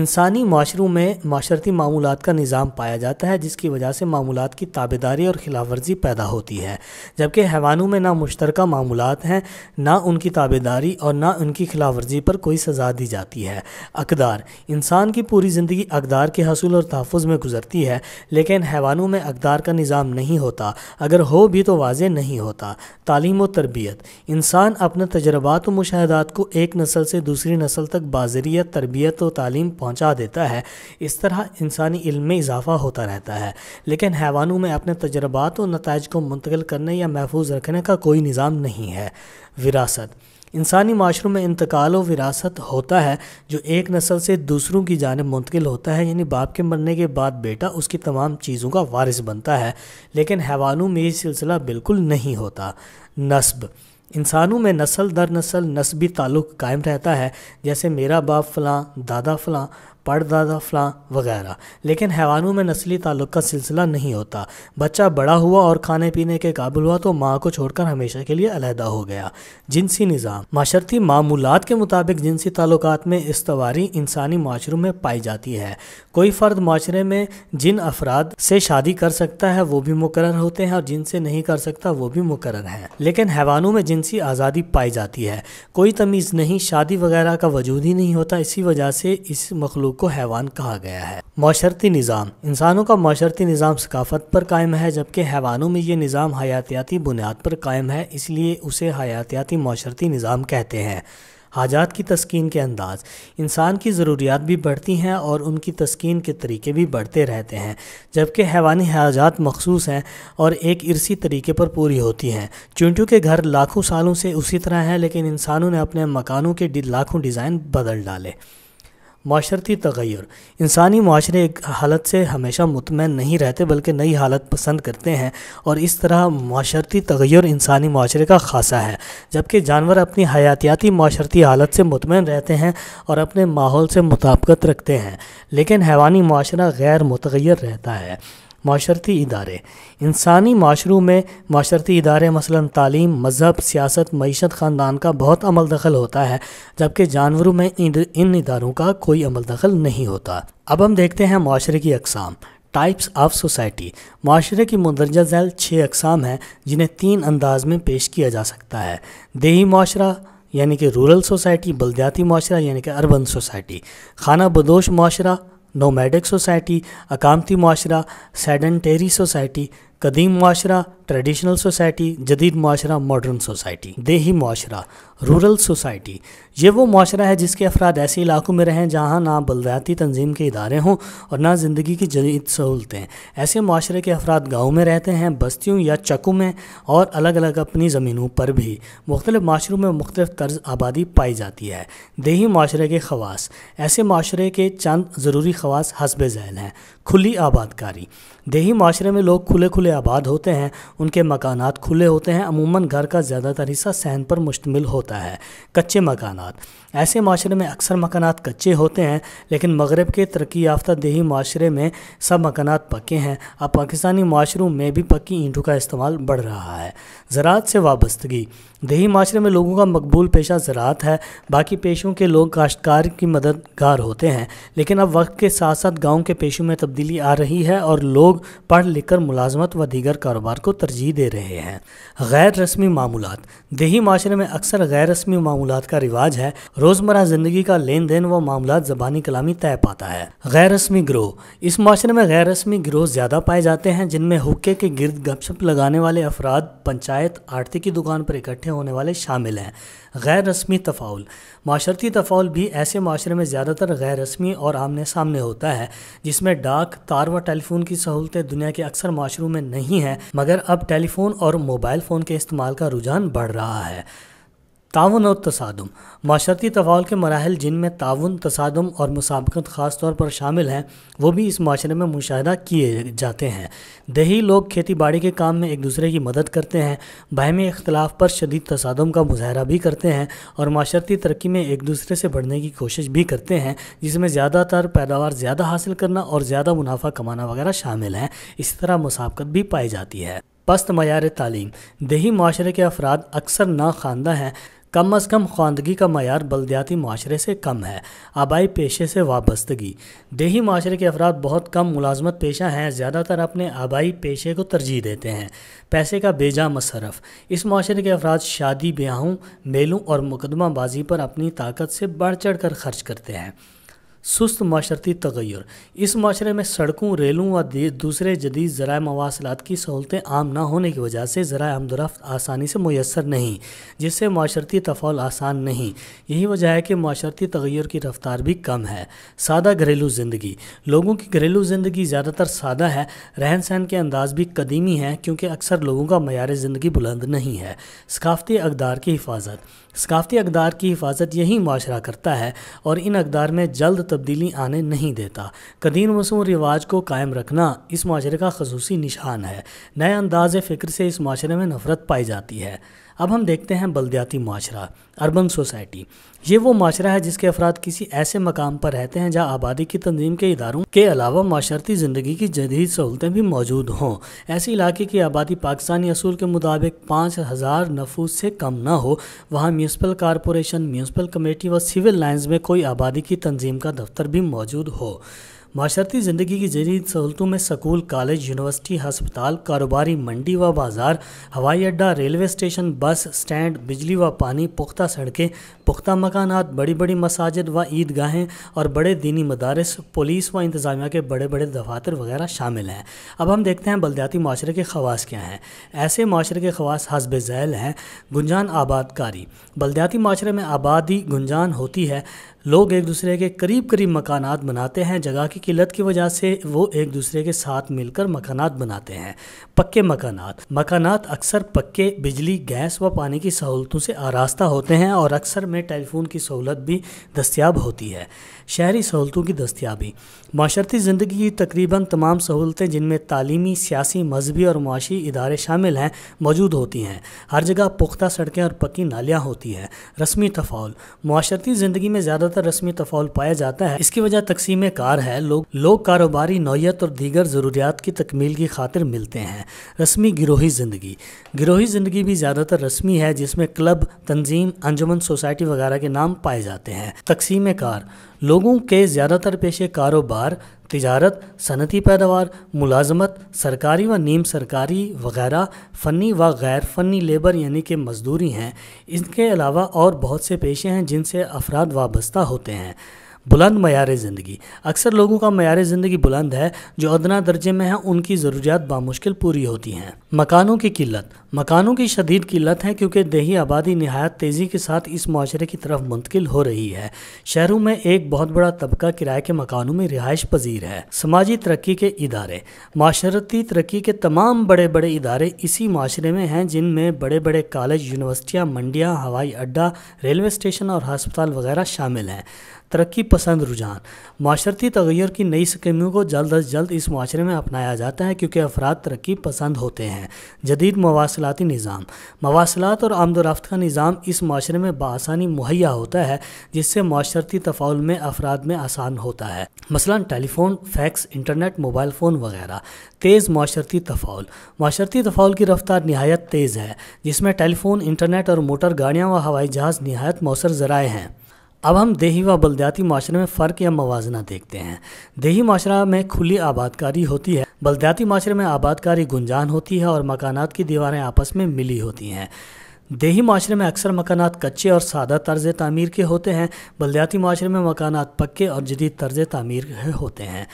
इंसानी माशरों में माशरती मामूल का निज़ाम पाया जाता है जिसकी वजह से मामूल की ताबेदारी और खिलाफ वर्जी पैदा होती है जबकि हैवानों में ना मुश्तर मामूल हैं ना उनकी ताबेदारी और ना उनकी खिलाफ वर्जी पर कोई सज़ा दी जाती है अकदार इंसान की पूरी ज़िंदगी अकदार के हसूल और तहफ़ में गुजरती है लेकिन हैवानों में अकदार का निज़ाम नहीं होता अगर हो भी तो वाज नहीं होता तालीम व तरबियत इंसान अपने तजर्बात व मुशाहदात को एक नस्ल से दूसरी नस्ल तक बाजरियत तरबियत व तालीम पहुँचा देता है इस तरह इंसानी इल्म में इजाफा होता रहता है लेकिन हैवानों में अपने तजर्बात व नतज को मुंतकिल करने या महफूज रखने का कोई निज़ाम नहीं है विरासत इंसानी माशरों में इंतकाल और विरासत होता है जो एक नस्ल से दूसरों की जानब मुंतकिल होता है यानी बाप के मरने के बाद बेटा उसकी तमाम चीज़ों का वारिस बनता है लेकिन हैवानों में ये सिलसिला बिल्कुल नहीं होता नस्ब इंसानों में नस्ल दर नस्ल नस्बी ताल्लुक़ कायम रहता है जैसे मेरा बाप फ़लाँ दादा फ़लाँ परदादा फलां वगैरह लेकिन हैवानों में नस्ली ताल्लुक़ का सिलसिला नहीं होता बच्चा बड़ा हुआ और खाने पीने के काबिल हुआ तो माँ को छोड़कर हमेशा के लिए अलहदा हो गया जिनसी निज़ाम माशरती मामूलत के मुताबिक जिनसी ताल्लुक में तवारी इंसानी माशरों में पाई जाती है कोई फ़र्द माशरे में जिन अफराद से शादी कर सकता है वो भी मुकर होते हैं और जिनसे नहीं कर सकता वो भी मुकर हैं लेकिन हैवानों में जिनसी आज़ादी पाई जाती है कोई तमीज़ नहीं शादी वगैरह का वजूद ही नहीं होता इसी वजह से इस मखलूक को हैवान कहा गया है माशरती निज़ाम इंसानों का माशरती निज़ाम सकाफत पर कायम है जबकि हैवानों में ये निज़ाम हयातियाती बुनियाद पर कायम है इसलिए उसे हयातियाती माशरती निज़ाम कहते हैं हाजात की तस्किन के अंदाज इंसान की ज़रूरियात भी बढ़ती हैं और उनकी तस्किन के तरीके भी बढ़ते रहते हैं जबकि हैवानी हाजात मखसूस हैं और एक इरसी तरीके पर पूरी होती हैं चूंटू के घर लाखों सालों से उसी तरह हैं लेकिन इंसानों ने अपने मकानों के लाखों डिज़ाइन बदल डाले माशरती तगैर इंसानी माशरे एक हालत से हमेशा मुतमिन नहीं रहते बल्कि नई हालत पसंद करते हैं और इस तरह माशरती तगैर इंसानी माशरे का खासा है जबकि जानवर अपनी हयातियाती माशरती हालत से मुतमिन रहते हैं और अपने माहौल से मुताबकत रखते हैं लेकिन हैवानी माशरा गैर मतगैर रहता है माशरती इदारे इंसानी माशरों में माशरती इदारे मसलन तालीम मज़हब सियासत मीशत ख़ानदान का बहुत अमल दखल होता है जबकि जानवरों में इन इदारों का कोई अमल दखल नहीं होता अब हम देखते हैं माशरे की अकसाम टाइप्स ऑफ सोसाइटी माशरे की मंदरजा झैल छः अकसाम हैं जिन्हें तीन अंदाज में पेश किया जा सकता है देही माशरा यानी कि रूरल सोसाइटी बलदियाती माशरा यानी कि अर्बन सोसाइटी खाना बदोश माशरा नोमैडिक सोसाइटी अकामती माशरा सेडेंटेरी सोसाइटी कदीम माशरा ट्रेडिशनल सोसाइटी जदीद माशरा मॉडर्न सोसाइटी देही माशरा रूरल सोसाइटी ये वो माशरा है जिसके अफराद ऐसे इलाकों में रहें जहाँ ना बलदयाती तंजीम के इदारे हों और ना ज़िंदगी की जदीद सहूलतें ऐसे माशरे के अफराद गाँव में रहते हैं बस्तियों या चकों में और अलग अलग अपनी ज़मीनों पर भी मुख्तलिफ माशरों में मुख्तफ तर्ज आबादी पाई जाती है देही माशरे के खवास ऐसे माशरे के चंद ज़रूरी खवास हसब झैल हैं खुली आबादकारी देही माशरे में लोग खुले खुले आबाद होते हैं उनके मकान खुले होते हैं अमूमन घर का ज़्यादातर हिस्सा सहन पर मुश्तमिल होता है कच्चे मकान ऐसे माशरे में अक्सर मकानात कच्चे होते हैं लेकिन मगरब के तरक्की याफ्ता देही माशरे में सब मकानात पक्के हैं अब पाकिस्तानी माशरों में भी पक्की ईंटों का इस्तेमाल बढ़ रहा है ज़रात से वाबस्तगी दही माशरे में लोगों का मकबूल पेशा ज़रात है बाकी पेशों के लोग काश्तकार की मददगार होते हैं लेकिन अब वक्त के साथ साथ गाँव के पेशों में तब्दीली आ रही है और लोग पढ़ लिख कर मुलाजमत व दीगर कारोबार को तरजीह दे रहे हैं गैर रस्मी मामूलत दही माशरे में अक्सर गैर रस्मी मामूलत का रिवाज है रोजमर्रा जिंदगी का लेन देन व मामला जबानी कलामी तय पाता है गैर रस्मी ग्रोह इस माशरे में गैर रस्मी ग्रोह ज्यादा पाए जाते हैं जिनमें हुक्के के गिरद गपशप लगाने वाले अफराद पंचायत आरती की दुकान पर इकट्ठे होने वाले शामिल हैं गैर रस्मी तफाउल माशरती तफाउल भी ऐसे माशरे में ज़्यादातर गैर रस्मी और आमने सामने होता है जिसमें डाक तार व टेलीफोन की सहूलतें दुनिया के अक्सर माशरों में नहीं है मगर अब टेलीफोन और मोबाइल फ़ोन के इस्तेमाल का रुझान बढ़ रहा है ताउन और तसादम माशरती तफाल के मराहल जिनमें ताउन तसादम और मुसाबकत ख़ास तौर पर शामिल हैं वो भी इस माशरे में मुशाह किए जाते हैं दही लोग खेती बाड़ी के काम में एक दूसरे की मदद करते हैं बहमी इख्तलाफ पर शदीद तसादम का मुजाहरा भी करते हैं और माशरती तरक्की में एक दूसरे से बढ़ने की कोशिश भी करते हैं जिसमें ज़्यादातर पैदावार ज़्यादा हासिल करना और ज़्यादा मुनाफा कमाना वगैरह शामिल हैं इस तरह मुसाबकत भी पाई जाती है पस्त मैार तालीम दही माशरे के अफराद अक्सर ना खानदा हैं कम अज़ कम ख्वानदगी का मैार बलदियाती माशरे से कम है आबाई पेशे से वाबस्तगी देही माशरे के अफराद बहुत कम मुलाजमत पेशा हैं ज़्यादातर अपने आबाई पेशे को तरजीह देते हैं पैसे का बेजा मशरफ इस माशरे के अफराद शादी ब्याहों मेलों और मुकदमाबाजी पर अपनी ताकत से बढ़ चढ़ कर खर्च करते हैं सुस्त माशरती तगैर इस माशरे में सड़कों रेलों व दूसरे जदीद ज़रा मवासलात की सहूलतें आम ना होने की वजह से ज़रा आमदरफ्त आसानी से मैसर नहीं जिससे माशरती तफौल आसान नहीं यही वजह है कि माशरती तगैर की रफ्तार भी कम है सादा घरेलू ज़िंदगी लोगों की घरेलू ज़िंदगी ज़्यादातर सादा है रहन सहन के अंदाज भी कदीमी हैं क्योंकि अक्सर लोगों का मैार ज़िंदगी बुलंद नहीं है सकाफती अकदार की हिफाजत सकाफती अकदार की हिफाजत यही माशरा करता है और इन अकदार में जल्द तब्दीली आने नहीं देता कदीम रस्म रिवाज को कायम रखना इस माशरे का खसूसी निशान है नए अंदाज फ़िक्र से इस माशरे में नफ़रत पाई जाती है अब हम देखते हैं बलदियाती माशरा अर्बन सोसाइटी ये वो माशरा है जिसके अफराद किसी ऐसे मकाम पर रहते हैं जहाँ आबादी की तंजीम के इदारों के अलावा माशरती ज़िंदगी की जदीद सहूलतें भी मौजूद हों ऐसे इलाके की आबादी पाकिस्तानी असूल के मुताबिक पाँच हज़ार नफूज से कम ना हो वहाँ म्यूनसिपल कॉरपोरेशन म्यूनसिपल कमेटी व सिविल लाइन्स में कोई आबादी की तंजीम का दफ्तर भी मौजूद हो माशरती ज़िंदगी की जरिए सहूलतों में स्कूल कॉलेज यूनिवर्सिटी हस्पताल कारोबारी मंडी व बाज़ार हवाई अड्डा रेलवे स्टेशन बस स्टैंड बिजली व पानी पुख्ता सड़कें पुख्ता मकानात बड़ी बड़ी मसाजिद व ईदगाहें और बड़े दीनी मदारस पुलिस व इंतज़ामिया के बड़े बड़े दफातर वगैरह शामिल हैं अब हम देखते हैं बलदियाती माशरे के खवास क्या हैं ऐसे माशरे के खवास हसब झैल हैं गुंजान आबादकारी बलदियाती माशरे में आबादी गुंजान होती है लोग एक दूसरे के करीब करीब मकानात बनाते हैं जगह की किल्लत की वजह से वो एक दूसरे के साथ मिलकर मकानात बनाते हैं पक्के मकानात मकानात अक्सर पक्के बिजली गैस व पानी की सहूलतों से आरास्ता होते हैं और अक्सर में टेलीफोन की सहूलत भी दस्तियाब होती है शहरी सहूलतों की दस्तियाबी माशरती ज़िंदगी की तकरीबन तमाम सहूलतें जिनमें तालीमी सियासी मजहबी और माशी इदारे शामिल हैं मौजूद होती हैं हर जगह पुख्ता सड़कें और पक्की नालियाँ होती हैं रस्मी तफाउल माशरती ज़िंदगी में ज़्यादातर रस्मी तफाउल पाया जाता है इसकी वजह तकसीम कार है लोग लोग कारोबारी नौीयत और दीगर ज़रूरियात की तकमील की खातिर मिलते हैं रस्मी गिरोही ज़िंदगी गिरोही ज़िंदगी भी ज़्यादातर रस्मी है जिसमें क्लब तंजीम अंजुमन सोसाइटी वगैरह के नाम पाए जाते हैं तकसीम कार लोगों के ज़्यादातर पेशे कारोबार तजारत सनती पैदावार मुलाजमत सरकारी व नीम सरकारी वगैरह फ़नी व गैर फ़नी लेबर यानी कि मजदूरी हैं इनके अलावा और बहुत से पेशे हैं जिनसे अफराद वाबस्ता होते हैं बुलंद मैार ज़िंदगी अक्सर लोगों का मैार ज़िंदगी बुलंद है जो अदना दर्जे में है उनकी ज़रूरियात बामुश्किल पूरी होती हैं मकानों की किल्लत मकानों की शदीद किल्लत है क्योंकि दही आबादी नहायत तेज़ी के साथ इस माशरे की तरफ मुंतकिल हो रही है शहरों में एक बहुत बड़ा तबका किराए के मकानों में रिहाइश पजीर है समाजी तरक्की के इदारे माशरती तरक्की के तमाम बड़े बड़े इदारे इसी माशरे में हैं जिनमें बड़े बड़े कॉलेज यूनिवर्सिटियाँ मंडियाँ हवाई अड्डा रेलवे स्टेशन और हस्पताल वगैरह शामिल हैं तरक्की पसंद रुझान माशरती तगैर की नई स्कीमों को जल्द अज जल्द इस माशरे में अपनाया जाता है क्योंकि अफराद तरक्की पसंद होते हैं जदीद मवासलाती निज़ाम मवासलात और आमदोरफ्त का निज़ाम इस माशरे में बसानी मुहैया होता है जिससे माशरती तफाउल में अफराद में आसान होता है मसला telephone fax internet mobile phone वगैरह तेज़ माशरती तफाउल माशरती तफाउल की रफ्तार नहायत तेज़ है जिसमें टेलीफोन इंटरनेट और मोटर गाड़ियाँ व हवाई जहाज़ नहायत मौसर ज़राए हैं अब हम देही व बलदयाती माशरे में फ़र्क या मवाजना देखते हैं देही माशरा में खुली आबादकारी होती है बलदयाती माशरे में आबादकारी गुंजान होती है और मकानात की दीवारें आपस में मिली होती हैं देही माशरे में अक्सर मकाना कच्चे और सादा तर्ज तमीर के होते हैं बलदियाती माशरे में मकाना पक्के और जदीद तर्ज तमीर के होते हैं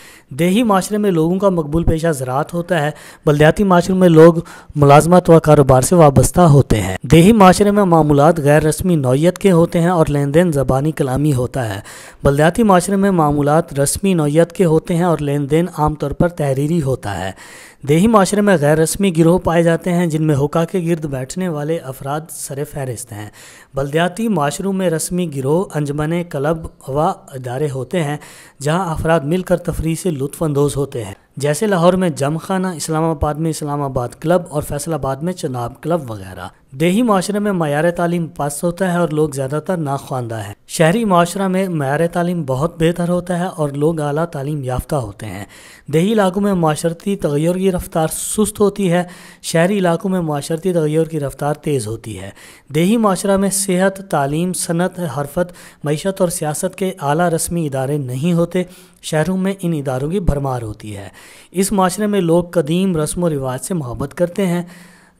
देही माशरे में लोगों का मकबूल पेशा ज़रात होता है बलदियाती माशरे में लोग मुलाजमत व कारोबार से वाबस्ता होते हैं देही माशरे में मामूल गैर रस्मी नौीयत के होते हैं और लेन देन ज़बानी कलामी होता है बलदियाती माशरे में मामूल रस्मी नौीयत के होते हैं और लेन देन आम तौर पर तहरीरी होता है देही माशरे में गैर रस्मी गिरोह पाए जाते हैं जिनमें हुका के गिरद बैठने वाले अफराद फहरिस्त हैं बलद्याती माशरों में रस्मी गिरोह अंजमन क्लब व अदारे होते हैं जहाँ अफराद मिलकर तफरी से लुफानंदोज़ होते हैं जैसे लाहौर में जमखाना इस्लामाबाद में इस्लामाबाद क्लब और फैसलाबाद में चनाब क्लब वगैरह देही माशरे में मैार तालीम पास होता है और लोग ज़्यादातर नाखवानदा है शहरी माशरा में मैार तालीम बहुत बेहतर होता है और लोग अली तालीम याफ्ता होते हैं देही इलाकों में माशरती तगैर की रफ्तार सुस्त होती है शहरी इलाकों में माशरती तगैर की रफ्तार तेज़ होती है देही माशरा में सेहत तालीम सनत हरफत मीशत और सियासत के अली रस्मी इदारे नहीं होते शहरों में इन इदारों की भरमार होती है इस माशरे में लोग कदीम रस्म व रिवाज से मोहब्बत करते हैं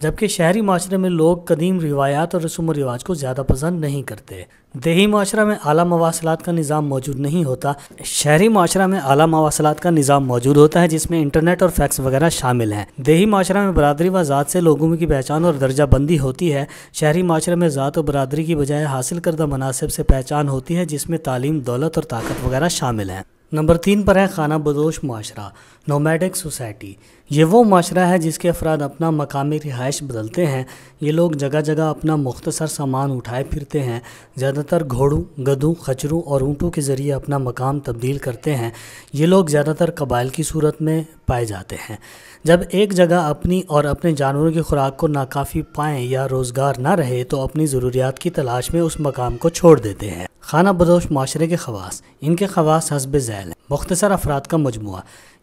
जबकि शहरी माशरे में लोग कदीम रिवायात और रस्म व रिवाज को ज़्यादा पसंद नहीं करते दही माशरा में आला मवासलात का निज़ाम मौजूद नहीं होता शहरी माशरा में आला मवासलात का निज़ाम मौजूद होता है जिसमें इंटरनेट और फैक्स वगैरह शामिल हैं दही माशरा में बरदरी व ज़ात से लोगों की पहचान और दर्जाबंदी होती है शहरी माशरे में ज़ात और बरदरी की बजाय हासिल करदा मुनासिब से पहचान होती है जिसमें तालीम दौलत और ताकत वगैरह शामिल हैं नंबर तीन पर है खाना बदोश माशरा नोमैडिक सोसाइटी ये वो माशरा है जिसके अफराद अपना मकामी रिहाइश बदलते हैं ये लोग जगह जगह अपना मुख्तसर सामान उठाए फिरते हैं ज़्यादा ज़्यादातर घोड़ों गधों खचरों और ऊँटों के ज़रिए अपना मकाम तब्दील करते हैं ये लोग ज़्यादातर कबाइल की सूरत में पाए जाते हैं जब एक जगह अपनी और अपने जानवरों की खुराक को नाकाफ़ी पाएँ या रोज़गार ना रहे तो अपनी ज़रूरियात की तलाश में उस मकाम को छोड़ देते हैं खाना बदोश माशरे के खवास इनके खवास हसब झैल हैं मुख्तसर अफराद का मजमू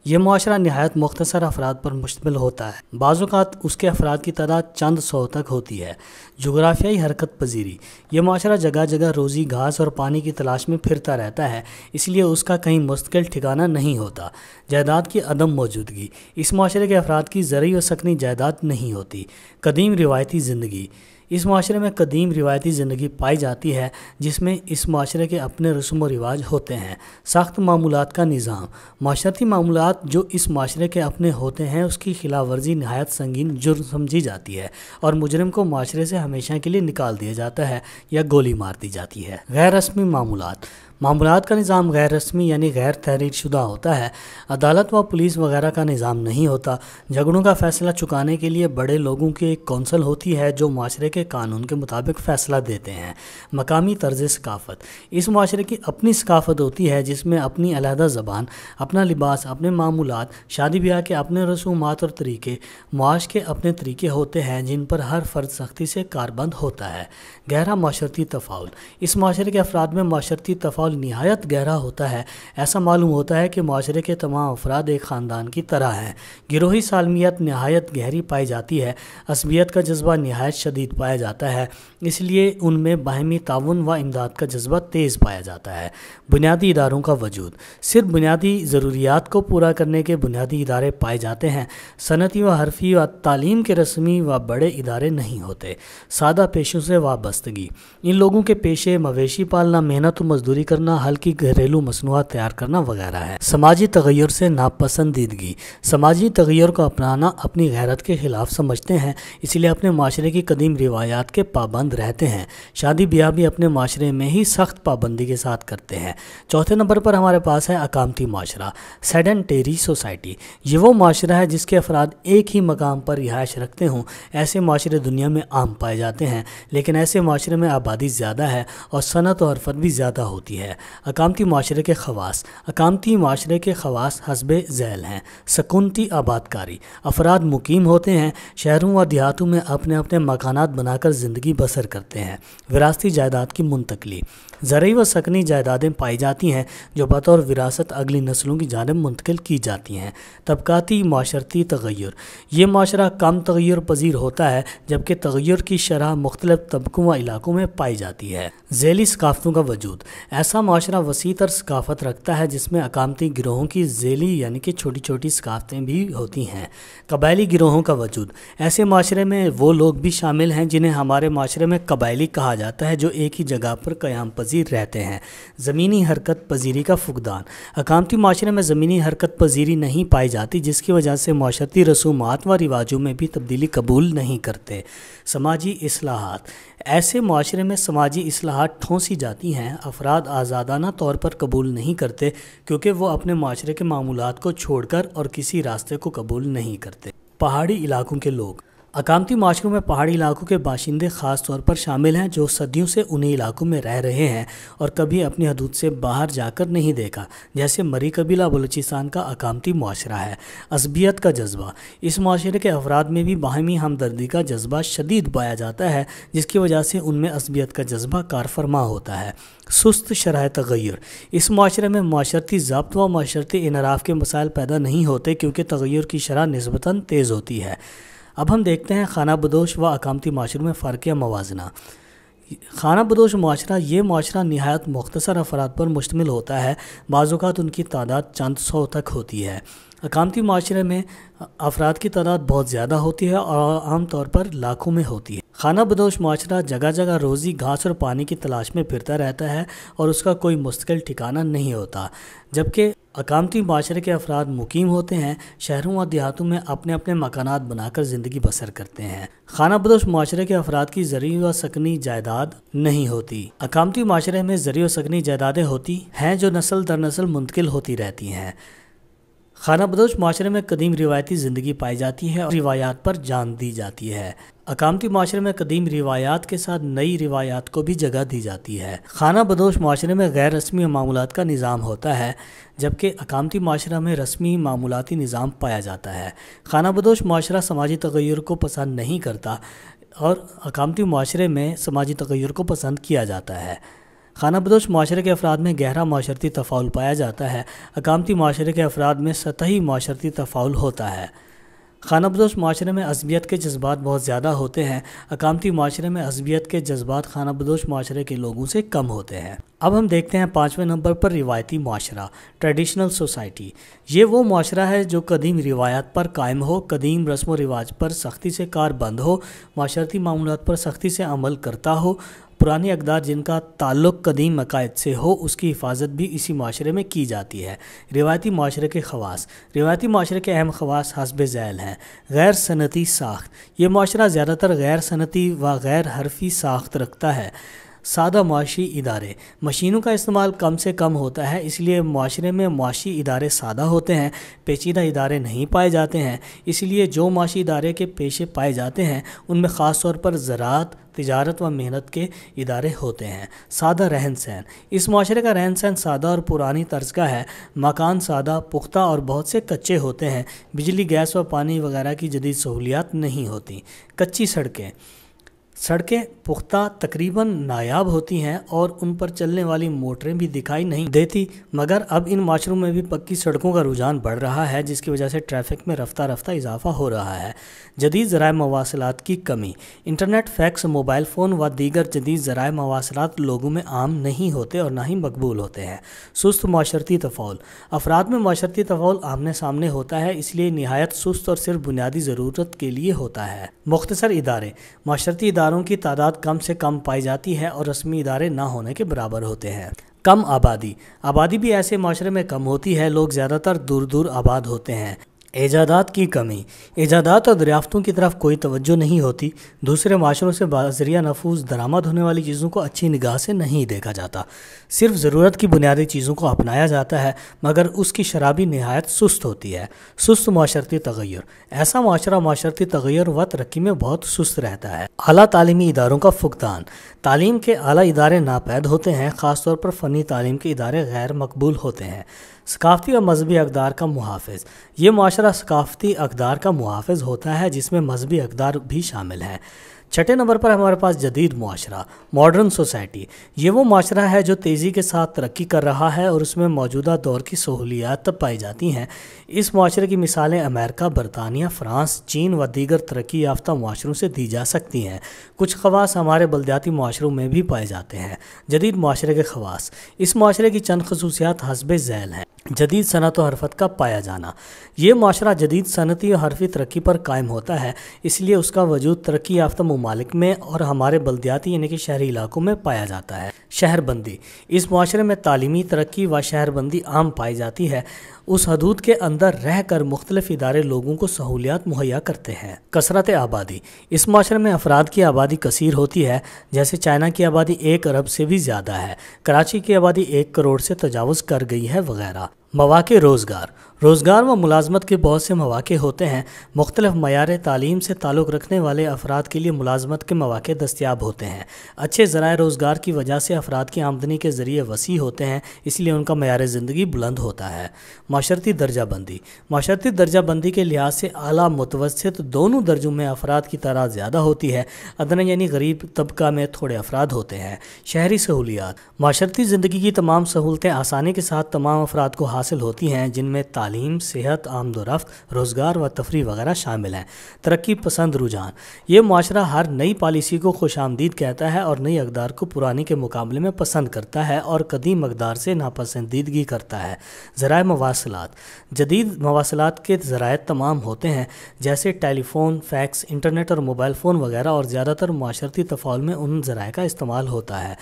यह माशरा नहायत मख्तसर अफराद पर मुश्तमिल होता है बाज़ात उसके अफराद की तादाद चंद सौ तक होती है जोग्राफियाई हरकत पजीरी यह माशरा जगह जगह रोज़ी घास और पानी की तलाश में फिरता रहता है इसलिए उसका कहीं मुस्तकिल ठिकाना नहीं होता जायदाद की अदम मौजूदगी इस माशरे के अफराद की ज़रूरी और सकनी जायदाद नहीं होती कदीम रिवायती ज़िंदगी इस माशरे में कदीम रिवायती ज़िंदगी पाई जाती है जिसमें इस माशरे के अपने रस्म व रिवाज होते हैं सख्त मामूलत का निज़ाम माशरती मामूलत जो इस माशरे के अपने होते हैं उसकी खिलाफ वर्जी नहायत संगीन जुर्म समझी जाती है और मुजरम को माशरे से हमेशा के लिए निकाल दिया जाता है या गोली मार दी जाती है गैर रस्मी मामूलत मामूलत का निज़ाम गैर रस्मी यानी गैर तहरीरशुदा होता है अदालत व पुलिस वगैरह का निज़ाम नहीं होता झगड़ों का फ़ैसला चुकाने के लिए बड़े लोगों की एक कौंसल होती है जो माशरे के कानून के मुताबिक फ़ैसला देते हैं मकामी तर्ज सकाफ़त इस माशरे की अपनी सकाफ़त होती है जिसमें अपनी अलहदा ज़बान अपना लिबास अपने मामूल शादी ब्याह के अपने रसूमत और तरीके माश के अपने तरीके होते हैं जिन पर हर फर्द सख्ती से कारबंद होता है गहरा माशरती तफाउल इस माशरे के अफराद में माशरती तफा माहौल नहायत गहरा होता है ऐसा मालूम होता है कि माशरे के तमाम अफराद एक ख़ानदान की तरह हैं गिरोही सालमियत नहायत गहरी पाई जाती है असबियत का जज्बा नहायत शदीद पाया जाता है इसलिए उनमें बाहमी ताउन व इमदाद का जज्बा तेज़ पाया जाता है बुनियादी इदारों का वजूद सिर्फ बुनियादी ज़रूरियात को पूरा करने के बुनियादी इदारे पाए जाते हैं सनती व हरफी व तालीम के रस्मी व बड़े इदारे नहीं होते सादा पेशों से वाबस्तगी इन लोगों के पेशे मवेशी पालना मेहनत व मजदूरी का करना हल्की घरेलू मसनूआत तैयार करना वगैरह है समाजी तगैर से नापसंदीदगी समाजी तगैर को अपनाना अपनी गैरत के खिलाफ समझते हैं इसलिए अपने माशरे की कदीम रिवायात के पाबंद रहते हैं शादी ब्याह भी अपने माशरे में ही सख्त पाबंदी के साथ करते हैं चौथे नंबर पर हमारे पास है अकामती माशरा सेडेंटेरी सोसाइटी ये वो माशरा है जिसके अफराद एक ही मकाम पर रिहाइश रखते हों ऐसे माशरे दुनिया में आम पाए जाते हैं लेकिन ऐसे माशरे में आबादी ज़्यादा है और सनत और फन भी ज़्यादा होती है है अकामती माशरे के खवास अकामती माशरे के खवास हसब झैल हैं सकूनती आबादकारी अफराद मुकीम होते हैं शहरों व देहातों में अपने अपने मकान बनाकर ज़िंदगी बसर करते हैं विरासती जायदाद की मुंतकली ज़रूरी व सकनी जायदादें पाई जाती हैं जो बतौर विरासत अगली नस्लों की जानब मुंतकिल की जाती हैं तबकाती माशरती तगैर ये माशरा कम तगैर पजीर होता है जबकि तगैर की शरह मुख्तलिफ तबकों व इलाकों में पाई जाती है झैली सकाफ़तों का वजूद ऐसा माशरा वसी तर सकाफ़त रखता है जिसमें अकामती गिरोहों की झैली यानी कि छोटी छोटी सकाफ़तें भी होती हैं कबायली गिरोहों का वजूद ऐसे माशरे में वो लोग भी शामिल हैं जिन्हें हमारे माशरे में कबायली कहा जाता है जो एक ही जगह पर क़्याम पर पजीर रहते हैं ज़मीनी हरकत पजीरी का फुकदान अकामती माशरे में ज़मीनी हरकत पजीरी नहीं पाई जाती जिसकी वजह से माशरती रसूमात व रिवाजों में भी तब्दीली कबूल नहीं करते समाजी असलाहत ऐसे माशरे में समाजी असलाहत ठोंसी जाती हैं अफराद आज़ादाना तौर पर कबूल नहीं करते क्योंकि वो अपने माशरे के मामूलत को छोड़कर और किसी रास्ते को कबूल नहीं करते पहाड़ी इलाकों के लोग अकामती माशरों में पहाड़ी इलाकों के बाशिंदे ख़ास तौर पर शामिल हैं जो सदियों से उन्हीं इलाकों में रह रहे हैं और कभी अपनी हदूद से बाहर जाकर नहीं देखा जैसे मरी कबीला बलूचिस्तान का अकामती माशरा है असबियत का जज्बा इस माशरे के अफराद में भी बाहमी हमदर्दी का जज्बा शदीद पाया जाता है जिसकी वजह से उनमें असबियत का जज्बा कारफरमा होता है सुस्त शराय तगैर इस माशरे में माशरती जब्त व माशरती इनराफ़ के मसाइल पैदा नहीं होते क्योंकि तगैर की शरह नस्बता तेज़ होती है अब हम देखते हैं खाना बदोश व अकामती माशरे में फ़र्क या मवाजना खाना बदोश माशरा ये माशरा नहायत मख्तसर अफराद पर मुश्तमिल होता है बाज़ात उनकी तादाद चंद सौ तक होती है अकामती माशरे में अफराद की तादाद बहुत ज़्यादा होती है और आम तौर पर लाखों में होती है खाना बदोश माशरा जगह जगह रोज़ी घास और पानी की तलाश में फिरता रहता है और उसका कोई मुस्तकिल ठिकाना नहीं होता जबकि अकामती माशरे के अफराद मुकीम होते हैं शहरों और देहातों में अपने अपने मकानात बनाकर ज़िंदगी बसर करते हैं खाना बदोश माशरे के अफराद की जरिए व सकनी जायदाद नहीं होती अकामती माशरे में जरिए सकनी जायदादें होती हैं जो नस्ल दर नस्ल मुंतकिल होती रहती हैं खाना बदोश माशरे में कदीम रिवायती ज़िंदगी पाई जाती है और रिवायात पर जान दी जाती है अकामती माशरे में कदीम रिवायात के साथ नई रिवायात को भी जगह दी जाती है खाना बदोश माशरे में गैर रस्मी मामूलत का निज़ाम होता है जबकि अकामती माशरा में रस्मी मामूलती निज़ाम पाया जाता है खाना बदोश माशरा समाजी तगैर को पसंद नहीं करता और अकामती माशरे में समाजी तगैर को पसंद किया जाता है खाना बदोश माशरे के अफराद में गहरा माशरती तफाउल पाया जाता है अकामती माशरे के अफराद में सतही माशरती तफाउल होता है खाना बदोश माशरे में असबियत के जज्बात बहुत ज़्यादा होते हैं अकामती माशरे में असबियत के जज्बात खाना बदोश माशरे के लोगों से कम होते हैं अब हम देखते हैं पाँचवें नंबर पर रिवायती माशरा ट्रेडिशनल सोसाइटी ये वो माशरा है जो कदीम रिवायात पर कायम हो कदीम रस्म व रिवाज पर सख्ती से कार बंद हो माशरती मामूलत पर सख्ती से अमल करता हो पुरानी अकदार जिनका ताल्लुक़ कदीम अकायद से हो उसकी हिफाजत भी इसी माशरे में की जाती है रिवायती माशरे के खवास रिवायती माशरे के अहम खवास हसब झैल हैं गैर सनती साख्त ये माशरा ज़्यादातर गैर सनती व गैर हरफी साख्त रखता है सादा माशी इदारे मशीनों का इस्तेमाल कम से कम होता है इसलिए माशरे में माशी इदारे सादा होते हैं पेचीदा इदारे नहीं पाए जाते हैं इसलिए जो माशी इदारे के पेशे पाए जाते हैं उनमें ख़ास तौर पर ज़रात तजारत व मेहनत के इदारे होते हैं सादा रहन सहन इस माशरे का रहन सहन सादा और पुरानी तर्ज का है मकान सादा पुख्ता और बहुत से कच्चे होते हैं बिजली गैस व पानी वगैरह की जदीद सहूलियात नहीं होती कच्ची सड़कें सड़कें पुख्ता तकरीबन नायाब होती हैं और उन पर चलने वाली मोटरें भी दिखाई नहीं देती मगर अब इन माशरों में भी पक्की सड़कों का रुझान बढ़ रहा है जिसकी वजह से ट्रैफिक में रफ्ता रफ्ता इजाफा हो रहा है जदीद ज़रा मवासलात की कमी इंटरनेट फैक्स मोबाइल फ़ोन व दीगर जदीद ज़रा मवासलात लोगों में आम नहीं होते और ना ही मकबूल होते हैं सुस्त माशरती तफौल अफराद में माशरती तफौल आमने सामने होता है इसलिए नहायत सुस्त और सिर्फ बुनियादी ज़रूरत के लिए होता है मुख्तर इदारे माशरती इदारे इदारों की तादाद कम से कम पाई जाती है और रस्मी इदारे ना होने के बराबर होते हैं कम आबादी आबादी भी ऐसे माशरे में कम होती है लोग ज़्यादातर दूर दूर आबाद होते हैं ईजादात की कमी ईजादात और दरियाफ्तों की तरफ कोई तवज्जो नहीं होती दूसरे माशरों से बाजरिया नफूस दरामद होने वाली चीज़ों को अच्छी निगाह से नहीं देखा जाता सिर्फ ज़रूरत की बुनियादी चीज़ों को अपनाया जाता है मगर उसकी शराबी नहायत सुस्त होती है सुस्त माशरती तगैर ऐसा माशरा माशरती तगैर व तरक्की में बहुत सुस्त रहता है अली तली इदारों का फुकदान तालीम के अली इदारे नापैद होते हैं ख़ासतौर पर फ़नी तालीम के इदारे गैर मकबूल होते हैं सकाफ़ती और मजहबी अकदार का मुहाफ़ ये माशरा सकाफ़ती अकदार का मुहाफ़ होता है जिसमें मजहबी अकदार भी शामिल है छठे नंबर पर हमारे पास जदीद माशरा मॉडर्न सोसाइटी ये वो माशरा है जो तेज़ी के साथ तरक्की कर रहा है और उसमें मौजूदा दौर की सहूलियात पाई जाती हैं इस माशरे की मिसालें अमेरिका बरतानिया फ़्रांस चीन व दीगर तरक्की याफ्ता माशरों से दी जा सकती हैं कुछ खवास हमारे बलदियाती माशरों में भी पाए जाते हैं जदीद माशरे के खवास इस माशरे की चंद खसूसियात हसब झैल हैं जदीद सनत और हरफत का पाया जाना ये माशरा जदीद सनती और हरफी तरक्की पर कायम होता है इसलिए उसका वजूद तरक्की याफ्ता ममालिक में और हमारे बल्दियाती यानी कि शहरी इलाकों में पाया जाता है शहरबंदी इस माशरे में तालीमी तरक्की व शहरबंदी आम पाई जाती है उस हदूद के अंदर रह कर मुख्तलिफ इदारे लोगों को सहूलियात मुहैया करते हैं कसरत आबादी इस माशरे में अफराद की आबादी कसीर होती है जैसे चाइना की आबादी एक अरब से भी ज़्यादा है कराची की आबादी एक करोड़ से तजावज़ कर गई है वगैरह मवाक़ रोज़गार रोज़गार व मुलाजमत के बहुत से मौाक़े होते हैं मुख्तलिफ़ मैार तालीम से ताल्लुक़ रखने वाले अफराद के लिए मुलाजमत के मौाक़े दस्तियाब होते हैं अच्छे ज़रा रोज़गार की वजह से अफराद की आमदनी के ज़रिए वसी होते हैं इसलिए उनका मैार ज़िंदगी बुलंद होता है माशरती दर्जा बंदी माशरती दर्जा बंदी के लिहाज से अला मुतवसत दोनों दर्जों में अफराद की तरह ज़्यादा होती है अदना यानी गरीब तबका में थोड़े अफराद होते हैं शहरी सहूलियात माशरती ज़िंदगी की तमाम सहूलतें आसानी के साथ तमाम अफराद को हासिल होती हैं जिनमें तालीम तालीम सेहत आमदोरफ़्त रोज़गार व तफरी वगैरह शामिल हैं तरक्की पसंद रुझान ये माशरा हर नई पॉलिसी को खुश आमदीद कहता है और नई अकदार को पुरानी के मुकाबले में पसंद करता है और कदीम अकदार से नापसंदीदगी करता है ज़रा मवासलात जदीद मवासलात के ज़रा तमाम होते हैं जैसे टेलीफोन फैक्स इंटरनेट और मोबाइल फ़ोन वगैरह और ज़्यादातर माशरती तफाल में उन ज़रा का इस्तेमाल होता है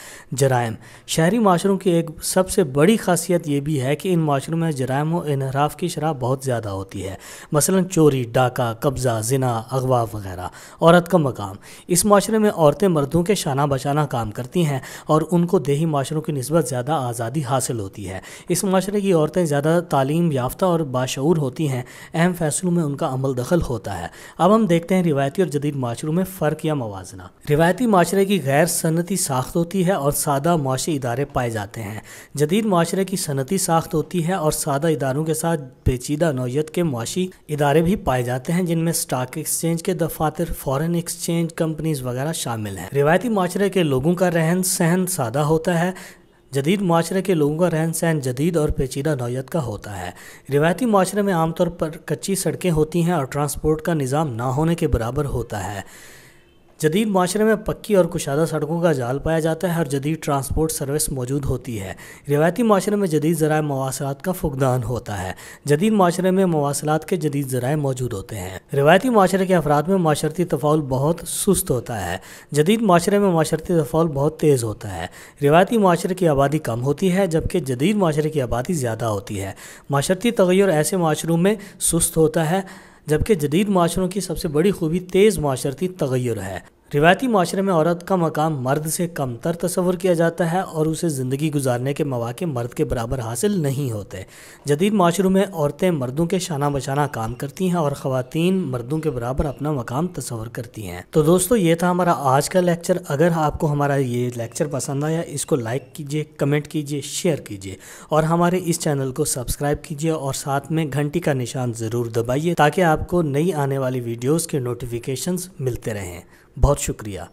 जराइम शहरी माशरों की एक सबसे बड़ी खासियत यह भी है कि इन माशरों में जराइम व इनहराफ अतराफ़ की शराब बहुत ज़्यादा होती है मसलन चोरी डाका कब्ज़ा जना अगवा वगैरह औरत का मकाम इस माशरे में औरतें मर्दों के शाना बचाना काम करती हैं और उनको देही माशरों की नस्बत ज़्यादा आज़ादी हासिल होती है इस माशरे की औरतें ज़्यादा तालीम याफ्ता और बाशूर होती हैं अहम फैसलों में उनका अमल दखल होता है अब हम देखते हैं रिवायती और जदीद माशरों में फ़र्क या मुजना रिवायती माशरे की गैर सनती साख्त होती है और सादा माशी इदारे पाए जाते हैं जदीद माशरे की सनती साख्त होती है और सादा इदारों के साथ पेचीदा नौीयत के मुआशी इदारे भी पाए जाते हैं जिनमें स्टॉक एक्सचेंज के दफातर फॉरन एक्सचेंज कंपनीज वगैरह शामिल हैं रिवायती माशरे के लोगों का रहन सहन सादा होता है जदीद माशरे के लोगों का रहन सहन जदीद और पेचीदा नौीयत का होता है रिवायती माशरे में आमतौर पर कच्ची सड़कें होती हैं और ट्रांसपोर्ट का निज़ाम ना होने के बराबर होता है जदीद माशरे में पक्की और कुशादा सड़कों का जाल पाया जाता है और जदीद ट्रांसपोर्ट सर्विस मौजूद होती है रिवायती माशरे में जदीद ज़रा मवासलात का फुकदान होता है जदीद माशरे में मवासलात के जदीद जराए मौजूद होते हैं रिवायती माशरे के अफराद में माशरती तफाउल बहुत सुस्त होता है जदीद माशरे में माशरती तफाउल बहुत तेज़ होता है रिवायती माशरे की आबादी कम होती है जबकि जदीद माशरे की आबादी ज़्यादा होती है माशरती तगैर ऐसे माशरों में सुस्त होता है जबकि जदीद माशरों की सबसे बड़ी खूबी तेज़ माशरती तगैर है रिवायती माशरे में औरत का मकाम मर्द से कमतर तस्वर किया जाता है और उसे ज़िंदगी गुजारने के मौाक़े मर्द के बराबर हासिल नहीं होते जदीद माशरों में औरतें मर्दों के शाना बशाना काम करती हैं और ख़वान मर्दों के बराबर अपना मकाम तस्वर करती हैं तो दोस्तों ये था हमारा आज का लेक्चर अगर आपको हमारा ये लेक्चर पसंद आया इसको लाइक कीजिए कमेंट कीजिए शेयर कीजिए और हमारे इस चैनल को सब्सक्राइब कीजिए और साथ में घंटी का निशान ज़रूर दबाइए ताकि आपको नई आने वाली वीडियोज़ के नोटिफिकेशन मिलते रहें बहुत शुक्रिया